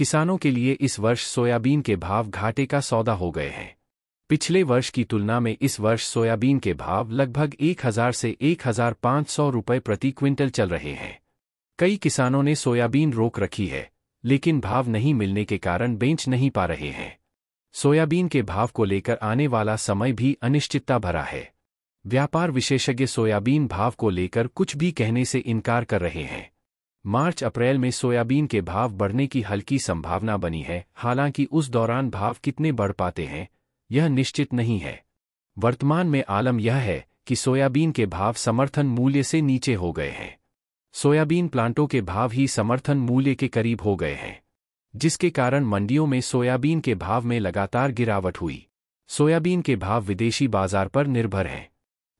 किसानों के लिए इस वर्ष सोयाबीन के भाव घाटे का सौदा हो गए हैं पिछले वर्ष की तुलना में इस वर्ष सोयाबीन के भाव लगभग 1000 से 1500 रुपये प्रति क्विंटल चल रहे हैं कई किसानों ने सोयाबीन रोक रखी है लेकिन भाव नहीं मिलने के कारण बेच नहीं पा रहे हैं सोयाबीन के भाव को लेकर आने वाला समय भी अनिश्चितता भरा है व्यापार विशेषज्ञ सोयाबीन भाव को लेकर कुछ भी कहने से इनकार कर रहे हैं मार्च अप्रैल में सोयाबीन के भाव बढ़ने की हल्की संभावना बनी है हालांकि उस दौरान भाव कितने बढ़ पाते हैं यह निश्चित नहीं है वर्तमान में आलम यह है कि सोयाबीन के भाव समर्थन मूल्य से नीचे हो गए हैं सोयाबीन प्लांटों के भाव ही समर्थन मूल्य के करीब हो गए हैं जिसके कारण मंडियों में सोयाबीन के भाव में लगातार गिरावट हुई सोयाबीन के भाव विदेशी बाजार पर निर्भर हैं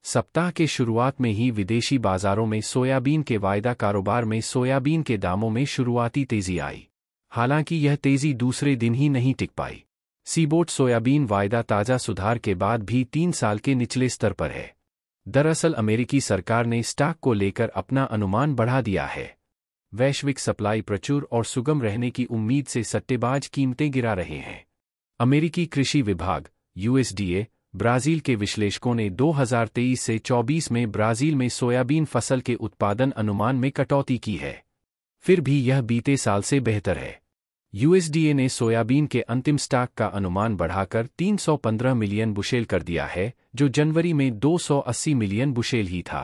सप्ताह के शुरुआत में ही विदेशी बाजारों में सोयाबीन के वायदा कारोबार में सोयाबीन के दामों में शुरुआती तेजी आई हालांकि यह तेजी दूसरे दिन ही नहीं टिक पाई सीबोट सोयाबीन वायदा ताज़ा सुधार के बाद भी तीन साल के निचले स्तर पर है दरअसल अमेरिकी सरकार ने स्टॉक को लेकर अपना अनुमान बढ़ा दिया है वैश्विक सप्लाई प्रचुर और सुगम रहने की उम्मीद से सट्टेबाज कीमतें गिरा रहे हैं अमेरिकी कृषि विभाग यूएसडीए ब्राज़ील के विश्लेषकों ने 2023 से 24 में ब्राज़ील में सोयाबीन फसल के उत्पादन अनुमान में कटौती की है फिर भी यह बीते साल से बेहतर है यूएसडीए ने सोयाबीन के अंतिम स्टॉक का अनुमान बढ़ाकर 315 मिलियन बुशेल कर दिया है जो जनवरी में 280 मिलियन बुशेल ही था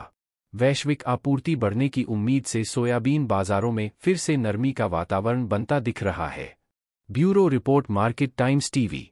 वैश्विक आपूर्ति बढ़ने की उम्मीद से सोयाबीन बाजारों में फिर से नरमी का वातावरण बनता दिख रहा है bureau report Market Times TV